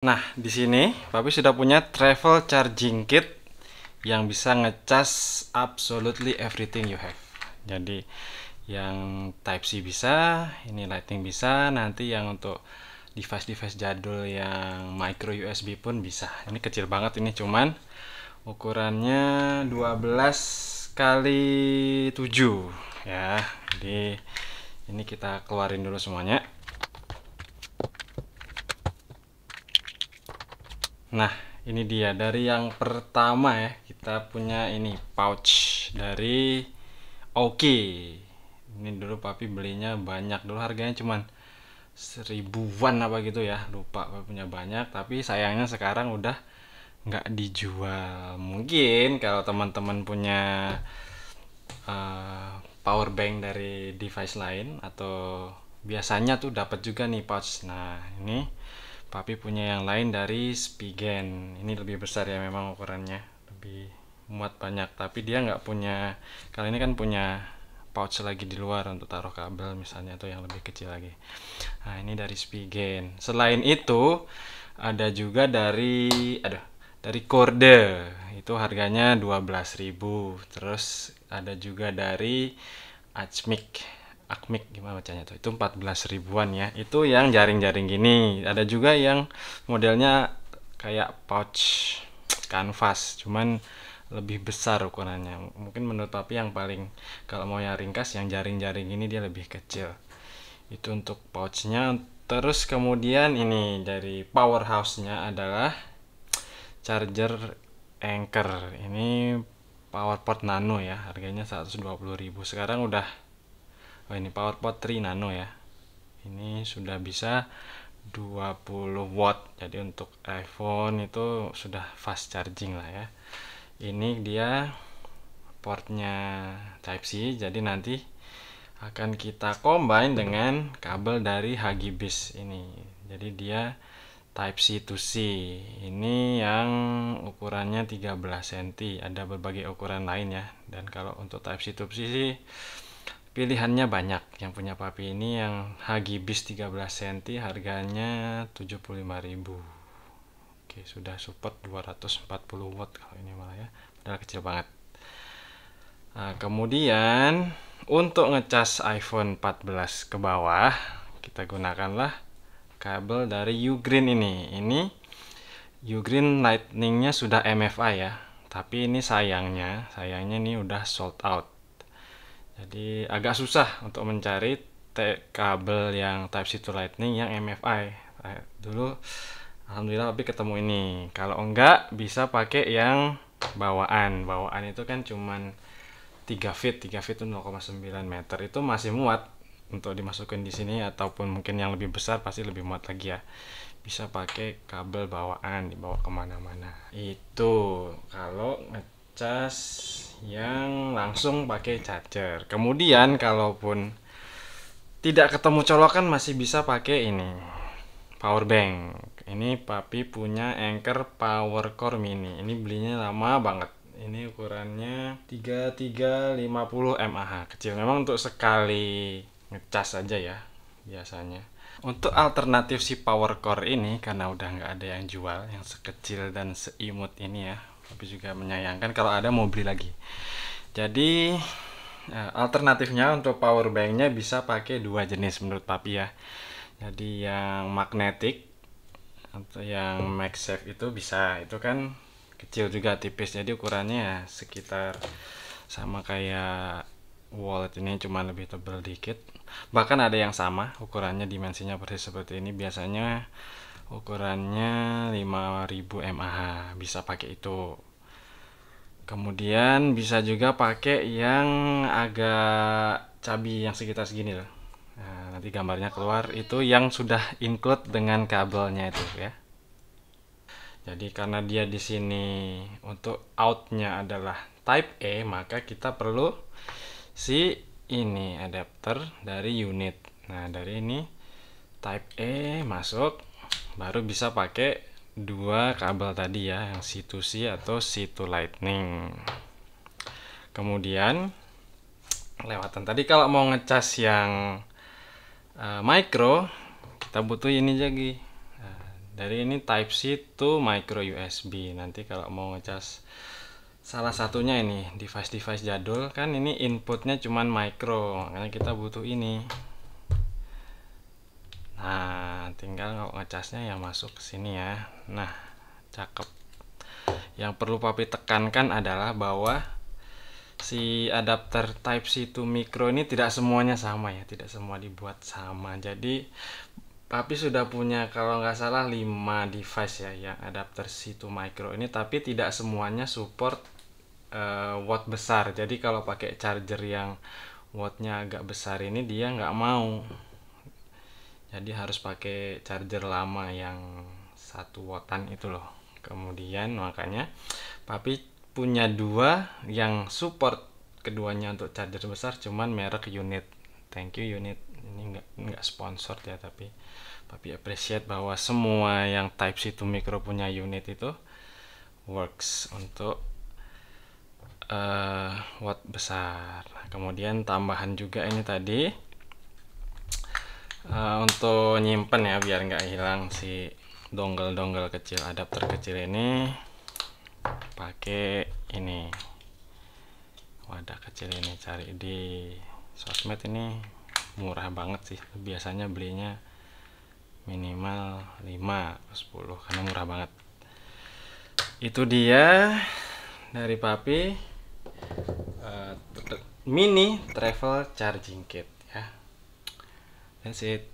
Nah, di sini Papi sudah punya travel charging kit yang bisa ngecas absolutely everything you have. Jadi yang type C bisa, ini lighting bisa, nanti yang untuk device-device jadul yang micro USB pun bisa. Ini kecil banget ini cuman ukurannya 12 kali 7 ya. Jadi ini kita keluarin dulu semuanya. Nah, ini dia dari yang pertama ya. Kita punya ini pouch dari Oki. Ini dulu papi belinya banyak dulu harganya cuman seribuan apa gitu ya. Lupa papi punya banyak, tapi sayangnya sekarang udah nggak dijual. Mungkin kalau teman-teman punya uh, power bank dari device lain atau biasanya tuh dapat juga nih pouch. Nah, ini papi punya yang lain dari Spigen ini lebih besar ya memang ukurannya lebih muat banyak tapi dia nggak punya kali ini kan punya pouch lagi di luar untuk taruh kabel misalnya atau yang lebih kecil lagi nah ini dari Spigen selain itu ada juga dari aduh dari Korder. itu harganya 12.000 terus ada juga dari Achmic akmik gimana bacanya tuh itu 14 ribuan ya itu yang jaring-jaring gini ada juga yang modelnya kayak pouch kanvas cuman lebih besar ukurannya mungkin menurut tapi yang paling kalau mau yang ringkas yang jaring-jaring ini dia lebih kecil itu untuk pouchnya terus kemudian ini dari powerhouse nya adalah charger anchor ini powerport nano ya harganya 120.000 sekarang udah oh ini pot 3 nano ya ini sudah bisa 20 watt jadi untuk iPhone itu sudah fast charging lah ya ini dia portnya type C jadi nanti akan kita combine dengan kabel dari Hagibis ini jadi dia type C to C ini yang ukurannya 13 cm ada berbagai ukuran lain ya dan kalau untuk type C to C sih pilihannya banyak yang punya papi ini yang Hagibis 13 cm harganya 75.000 oke sudah support 240 watt kalau ini malah ya padahal kecil banget nah, kemudian untuk ngecas iPhone 14 ke bawah kita gunakanlah kabel dari Ugreen ini ini Ugreen Lightningnya sudah MFI ya tapi ini sayangnya sayangnya ini udah sold out jadi agak susah untuk mencari kabel yang Type-C to Lightning yang MFI. Eh, dulu alhamdulillah tapi ketemu ini. Kalau enggak bisa pakai yang bawaan. Bawaan itu kan cuman 3 feet, 3 feet itu 0,9 meter. Itu masih muat untuk dimasukkan di sini ataupun mungkin yang lebih besar pasti lebih muat lagi ya. Bisa pakai kabel bawaan dibawa kemana-mana. Itu kalau cas yang langsung pakai charger. Kemudian kalaupun tidak ketemu colokan masih bisa pakai ini power bank. Ini papi punya Anchor Power Core Mini. Ini belinya lama banget. Ini ukurannya 3350 mAh. Kecil memang untuk sekali ngecas aja ya biasanya. Untuk alternatif si power core ini karena udah nggak ada yang jual yang sekecil dan seimut ini ya tapi juga menyayangkan kalau ada mau beli lagi jadi eh, alternatifnya untuk power banknya bisa pakai dua jenis menurut papi ya jadi yang magnetik atau yang magsafe itu bisa itu kan kecil juga tipis jadi ukurannya ya sekitar sama kayak wallet ini cuma lebih tebal dikit bahkan ada yang sama ukurannya dimensinya persis seperti ini biasanya ukurannya 5000 mAh bisa pakai itu kemudian bisa juga pakai yang agak cabi yang sekitar segini loh nah, nanti gambarnya keluar itu yang sudah include dengan kabelnya itu ya jadi karena dia di sini untuk outnya adalah type E maka kita perlu si ini adapter dari unit nah dari ini type E masuk baru bisa pakai dua kabel tadi ya, yang C2C atau C2 Lightning. Kemudian lewatan tadi kalau mau ngecas yang uh, micro, kita butuh ini jadi uh, eh, dari ini Type C to micro USB. Nanti kalau mau ngecas salah satunya ini device-device jadul kan ini inputnya cuman micro, makanya kita butuh ini nah tinggal ngecasnya yang masuk ke sini ya nah cakep yang perlu papi tekankan adalah bahwa si adapter type C to micro ini tidak semuanya sama ya tidak semua dibuat sama jadi Papi sudah punya kalau nggak salah 5 device ya yang adapter c to micro ini tapi tidak semuanya support uh, watt besar. Jadi kalau pakai charger yang wattnya agak besar ini dia nggak mau jadi harus pakai charger lama yang satu wattan itu loh kemudian makanya papi punya dua yang support keduanya untuk charger besar cuman merek unit thank you unit ini nggak nggak sponsor ya tapi papi appreciate bahwa semua yang type C to micro punya unit itu works untuk uh, watt besar kemudian tambahan juga ini tadi uh, untuk nyimpen ya biar nggak hilang si dongle-dongle kecil adapter kecil ini pakai ini wadah kecil ini cari di sosmed ini murah banget sih biasanya belinya minimal 5 10 karena murah banget itu dia dari papi uh, mini travel charging kit That's it.